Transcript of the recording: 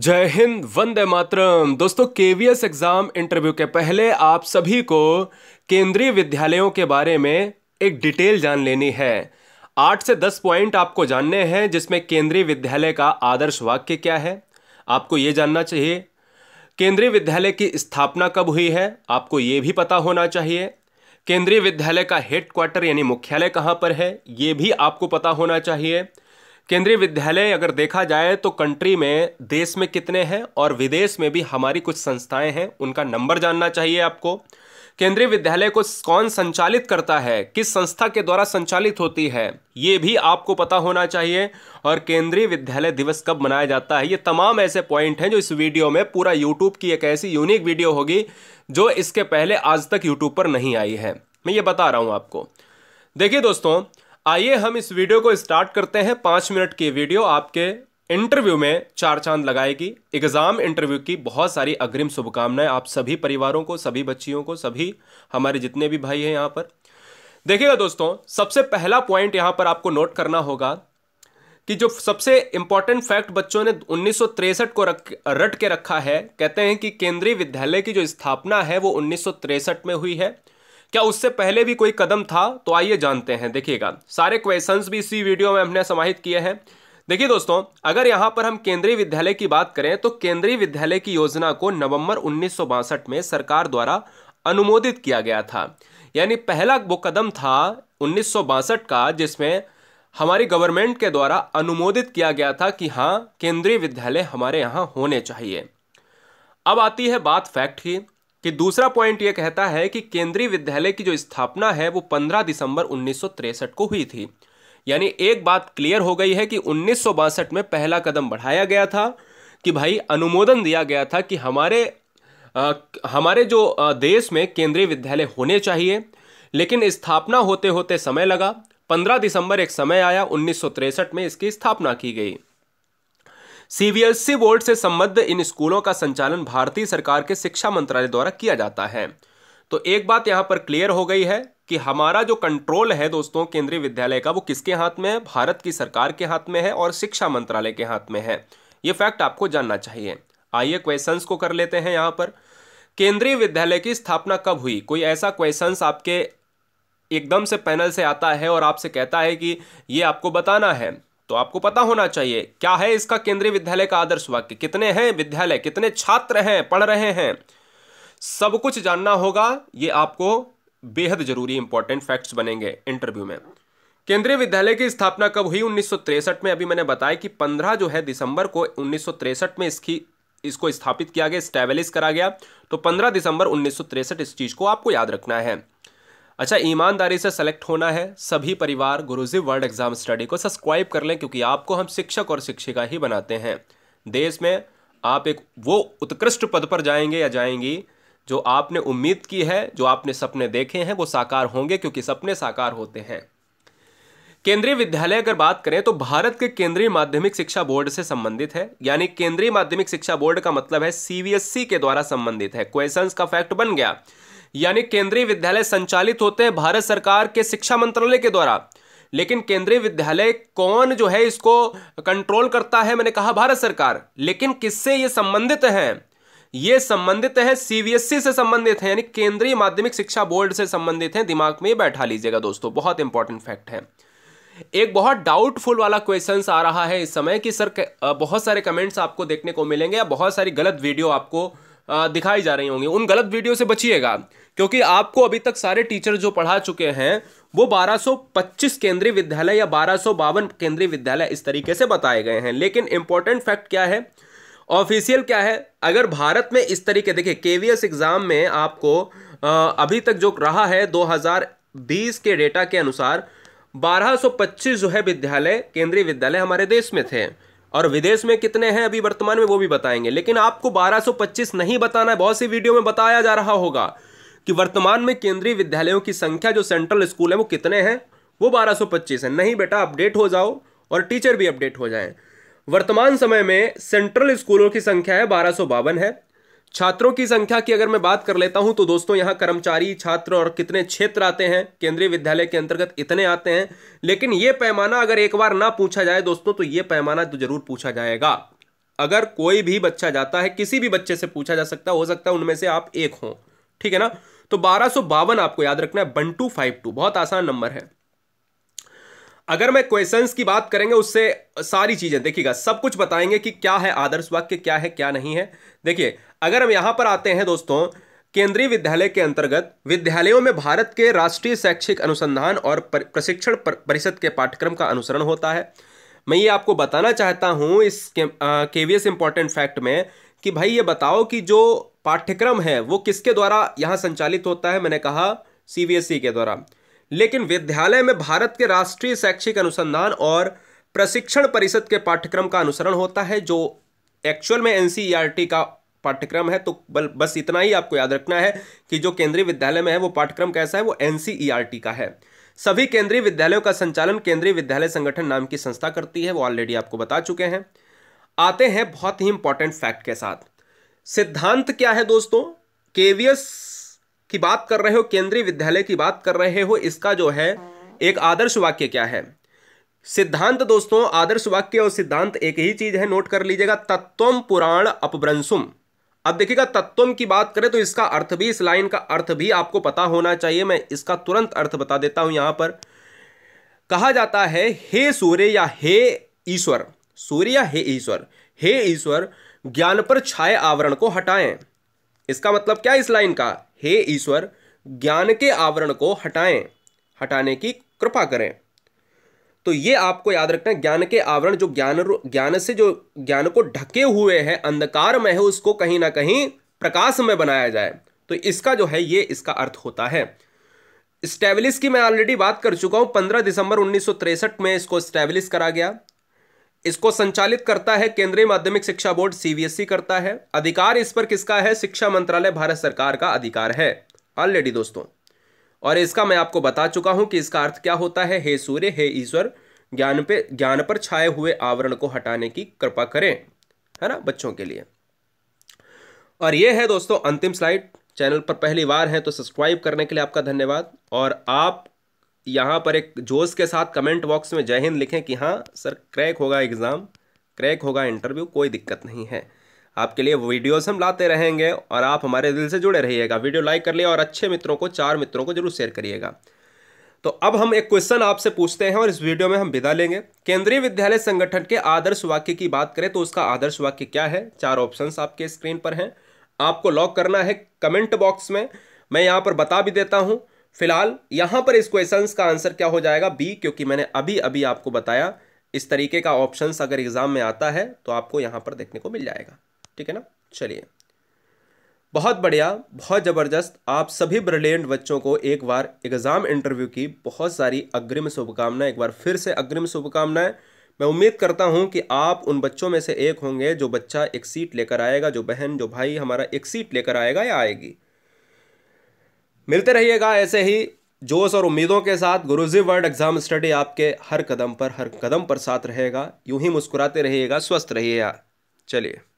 जय हिंद वंदे मातरम दोस्तों KVS exam interview के पहले आप सभी को केंद्रीय विद्यालयों के बारे में एक डिटेल जान लेनी है आठ से दस पॉइंट आपको जानने हैं जिसमें केंद्रीय विद्यालय का आदर्श वाक्य क्या है आपको ये जानना चाहिए केंद्रीय विद्यालय की स्थापना कब हुई है आपको ये भी पता होना चाहिए केंद्रीय विद्यालय का हेडक्वार्टर यानी मुख्यालय कहाँ पर है ये भी आपको पता होना चाहिए केंद्रीय विद्यालय अगर देखा जाए तो कंट्री में देश में कितने हैं और विदेश में भी हमारी कुछ संस्थाएं हैं उनका नंबर जानना चाहिए आपको केंद्रीय विद्यालय को कौन संचालित करता है किस संस्था के द्वारा संचालित होती है ये भी आपको पता होना चाहिए और केंद्रीय विद्यालय दिवस कब मनाया जाता है ये तमाम ऐसे पॉइंट हैं जो इस वीडियो में पूरा यूट्यूब की एक ऐसी यूनिक वीडियो होगी जो इसके पहले आज तक यूट्यूब पर नहीं आई है मैं ये बता रहा हूँ आपको देखिए दोस्तों आइए हम इस वीडियो को स्टार्ट करते हैं पांच मिनट की वीडियो आपके इंटरव्यू में चार चांद लगाएगी एग्ज़ाम इंटरव्यू की बहुत सारी अग्रिम शुभकामनाएं आप सभी परिवारों को सभी बच्चियों को सभी हमारे जितने भी भाई हैं यहां पर देखिएगा दोस्तों सबसे पहला पॉइंट यहां पर आपको नोट करना होगा कि जो सबसे इंपॉर्टेंट फैक्ट बच्चों ने उन्नीस को रख रट के रखा है कहते हैं कि केंद्रीय विद्यालय की जो स्थापना है वो उन्नीस में हुई है क्या उससे पहले भी कोई कदम था तो आइए जानते हैं देखिएगा सारे क्वेश्चंस भी इसी वीडियो में हमने समाहित किए हैं देखिए दोस्तों अगर यहाँ पर हम केंद्रीय विद्यालय की बात करें तो केंद्रीय विद्यालय की योजना को नवंबर उन्नीस में सरकार द्वारा अनुमोदित किया गया था यानी पहला वो कदम था उन्नीस का जिसमें हमारी गवर्नमेंट के द्वारा अनुमोदित किया गया था कि हाँ केंद्रीय विद्यालय हमारे यहाँ होने चाहिए अब आती है बात फैक्ट की कि दूसरा पॉइंट ये कहता है कि केंद्रीय विद्यालय की जो स्थापना है वो 15 दिसंबर उन्नीस को हुई थी यानी एक बात क्लियर हो गई है कि उन्नीस में पहला कदम बढ़ाया गया था कि भाई अनुमोदन दिया गया था कि हमारे आ, हमारे जो आ, देश में केंद्रीय विद्यालय होने चाहिए लेकिन स्थापना होते होते समय लगा 15 दिसंबर एक समय आया उन्नीस में इसकी स्थापना की गई सीबीएसई बोर्ड से संबद्ध इन स्कूलों का संचालन भारतीय सरकार के शिक्षा मंत्रालय द्वारा किया जाता है तो एक बात यहाँ पर क्लियर हो गई है कि हमारा जो कंट्रोल है दोस्तों केंद्रीय विद्यालय का वो किसके हाथ में है भारत की सरकार के हाथ में है और शिक्षा मंत्रालय के हाथ में है ये फैक्ट आपको जानना चाहिए आइए क्वेश्चंस को कर लेते हैं यहाँ पर केंद्रीय विद्यालय की स्थापना कब हुई कोई ऐसा क्वेश्चंस आपके एकदम से पैनल से आता है और आपसे कहता है कि ये आपको बताना है तो आपको पता होना चाहिए क्या है इसका केंद्रीय विद्यालय का आदर्श वाक्य कितने हैं विद्यालय कितने छात्र हैं पढ़ रहे हैं सब कुछ जानना होगा ये आपको बेहद जरूरी इंपॉर्टेंट फैक्ट्स बनेंगे इंटरव्यू में केंद्रीय विद्यालय की स्थापना कब हुई उन्नीस में अभी मैंने बताया कि पंद्रह जो है दिसंबर को उन्नीस में इसकी इसको स्थापित किया गया स्टैब्लिश करा गया तो 15 दिसंबर उन्नीस इस चीज़ को आपको याद रखना है अच्छा ईमानदारी से सेलेक्ट होना है सभी परिवार गुरुजी वर्ल्ड एग्जाम स्टडी को सब्सक्राइब कर लें क्योंकि आपको हम शिक्षक और शिक्षिका ही बनाते हैं देश में आप एक वो उत्कृष्ट पद पर जाएंगे या जाएंगी जो आपने उम्मीद की है जो आपने सपने देखे हैं वो साकार होंगे क्योंकि सपने साकार होते हैं केंद्रीय विद्यालय अगर बात करें तो भारत के केंद्रीय माध्यमिक शिक्षा बोर्ड से संबंधित है यानी केंद्रीय माध्यमिक शिक्षा बोर्ड का मतलब है सीबीएसई के द्वारा संबंधित है क्वेश्चंस का फैक्ट बन गया यानी केंद्रीय विद्यालय संचालित होते हैं भारत सरकार के शिक्षा मंत्रालय के द्वारा लेकिन केंद्रीय विद्यालय कौन जो है इसको कंट्रोल करता है मैंने कहा भारत सरकार लेकिन किससे ये संबंधित है ये संबंधित है सीबीएसई e से संबंधित है यानी केंद्रीय माध्यमिक शिक्षा बोर्ड से संबंधित है दिमाग में बैठा लीजिएगा दोस्तों बहुत इंपॉर्टेंट फैक्ट है एक बहुत डाउटफुल वाला क्वेश्चन आ रहा है इस समय कि सर बहुत सारे कमेंट्स आपको देखने को मिलेंगे या बहुत सारी गलत वीडियो आपको दिखाई जा रही होंगी उन गलत वीडियो से बचिएगा क्योंकि आपको अभी तक सारे टीचर जो पढ़ा चुके हैं वो 1225 केंद्रीय विद्यालय या बारह केंद्रीय विद्यालय इस तरीके से बताए गए हैं लेकिन इंपॉर्टेंट फैक्ट क्या है ऑफिशियल क्या है अगर भारत में इस तरीके देखिए केवीएस एग्ज़ाम में आपको अभी तक जो रहा है 2020 के डेटा के अनुसार 1225 जो है विद्यालय केंद्रीय विद्यालय हमारे देश में थे और विदेश में कितने हैं अभी वर्तमान में वो भी बताएंगे लेकिन आपको 1225 नहीं बताना है बहुत सी वीडियो में बताया जा रहा होगा कि वर्तमान में केंद्रीय विद्यालयों की संख्या जो सेंट्रल स्कूल है वो कितने हैं वो 1225 है नहीं बेटा अपडेट हो जाओ और टीचर भी अपडेट हो जाएं वर्तमान समय में सेंट्रल स्कूलों की संख्या है बारह है छात्रों की संख्या की अगर मैं बात कर लेता हूं तो दोस्तों यहां कर्मचारी छात्र और कितने क्षेत्र आते हैं केंद्रीय विद्यालय के अंतर्गत इतने आते हैं लेकिन यह पैमाना अगर एक बार ना पूछा जाए दोस्तों तो यह पैमाना तो जरूर पूछा जाएगा अगर कोई भी बच्चा जाता है किसी भी बच्चे से पूछा जा सकता हो सकता है उनमें से आप एक हो ठीक है ना तो बारह आपको याद रखना है बंटू फाइव टू बहुत आसान नंबर है अगर मैं क्वेश्चंस की बात करेंगे उससे सारी चीजें देखिएगा सब कुछ बताएंगे कि क्या है आदर्श वाक्य क्या है क्या नहीं है देखिए अगर हम यहाँ पर आते हैं दोस्तों केंद्रीय विद्यालय के अंतर्गत विद्यालयों में भारत के राष्ट्रीय शैक्षिक अनुसंधान और प्रशिक्षण परिषद के पाठ्यक्रम का अनुसरण होता है मैं ये आपको बताना चाहता हूँ इस के वी एस इम्पॉर्टेंट फैक्ट में कि भाई ये बताओ कि जो पाठ्यक्रम है वो किसके द्वारा यहाँ संचालित होता है मैंने कहा सी e के द्वारा लेकिन विद्यालय में भारत के राष्ट्रीय शैक्षिक अनुसंधान और प्रशिक्षण परिषद के पाठ्यक्रम का अनुसरण होता है जो एक्चुअल में एन e का पाठ्यक्रम है तो बस इतना ही आपको याद रखना है कि जो केंद्रीय विद्यालय में है वो पाठ्यक्रम कैसा है वो एन का है सभी केंद्रीय विद्यालयों का संचालन केंद्रीय विद्यालय संगठन नाम की संस्था करती है वो ऑलरेडी आपको बता चुके हैं आते हैं बहुत ही इंपॉर्टेंट फैक्ट के साथ सिद्धांत क्या है दोस्तों केवीएस की बात कर रहे हो केंद्रीय विद्यालय की बात कर रहे हो इसका जो है एक आदर्श वाक्य क्या है सिद्धांत दोस्तों आदर्श वाक्य और सिद्धांत एक ही चीज है नोट कर लीजिएगा तत्व पुराण अपभ्रंशुम अब देखिएगा तत्वम की बात करें तो इसका अर्थ भी इस लाइन का अर्थ भी आपको पता होना चाहिए मैं इसका तुरंत अर्थ बता देता हूं यहां पर कहा जाता है हे सूर्य या हे ईश्वर सूर्य या हे ईश्वर हे ईश्वर ज्ञान पर छाए आवरण को हटाएं इसका मतलब क्या इस लाइन का हे ईश्वर ज्ञान के आवरण को हटाएं हटाने की कृपा करें तो ये आपको याद रखना है ज्ञान के आवरण जो ज्ञान ज्ञान से जो ज्ञान को ढके हुए हैं अंधकार में है उसको कहीं ना कहीं प्रकाश में बनाया जाए तो इसका जो है ये इसका अर्थ होता है स्टैब्लिश की मैं ऑलरेडी बात कर चुका हूँ पंद्रह दिसंबर उन्नीस में इसको स्टैब्लिश करा गया इसको संचालित करता है केंद्रीय माध्यमिक शिक्षा बोर्ड सीबीएसई e करता है अधिकार इस पर किसका है शिक्षा मंत्रालय भारत सरकार का अधिकार है ऑलरेडी दोस्तों और इसका मैं आपको बता चुका हूँ कि इसका अर्थ क्या होता है हे सूर्य हे ईश्वर ज्ञान पे ज्ञान पर छाए हुए आवरण को हटाने की कृपा करें है ना बच्चों के लिए और ये है दोस्तों अंतिम स्लाइड चैनल पर पहली बार है तो सब्सक्राइब करने के लिए आपका धन्यवाद और आप यहाँ पर एक जोश के साथ कमेंट बॉक्स में जय हिंद लिखें कि हाँ सर क्रैक होगा एग्ज़ाम क्रैक होगा इंटरव्यू कोई दिक्कत नहीं है आपके लिए वीडियोस हम लाते रहेंगे और आप हमारे दिल से जुड़े रहिएगा वीडियो लाइक कर लिए और अच्छे मित्रों को चार मित्रों को जरूर शेयर करिएगा तो अब हम एक क्वेश्चन आपसे पूछते हैं और इस वीडियो में हम विदा लेंगे केंद्रीय विद्यालय संगठन के आदर्श वाक्य की बात करें तो उसका आदर्श वाक्य क्या है चार ऑप्शन आपके स्क्रीन पर हैं आपको लॉक करना है कमेंट बॉक्स में मैं यहाँ पर बता भी देता हूँ फिलहाल यहाँ पर इस क्वेश्चन का आंसर क्या हो जाएगा बी क्योंकि मैंने अभी अभी आपको बताया इस तरीके का ऑप्शंस अगर एग्जाम में आता है तो आपको यहाँ पर देखने को मिल जाएगा ठीक है ना चलिए बहुत बढ़िया बहुत ज़बरदस्त आप सभी ब्रिलियंट बच्चों को एक बार एग्ज़ाम इंटरव्यू की बहुत सारी अग्रिम शुभकामनाएं एक बार फिर से अग्रिम शुभकामनाएं मैं उम्मीद करता हूं कि आप उन बच्चों में से एक होंगे जो बच्चा एक सीट लेकर आएगा जो बहन जो भाई हमारा एक सीट लेकर आएगा या आएगी मिलते रहिएगा ऐसे ही जोश और उम्मीदों के साथ गुरुजी वर्ल्ड एग्जाम स्टडी आपके हर कदम पर हर कदम पर साथ रहेगा यूं ही मुस्कुराते रहिएगा स्वस्थ रहिएगा चलिए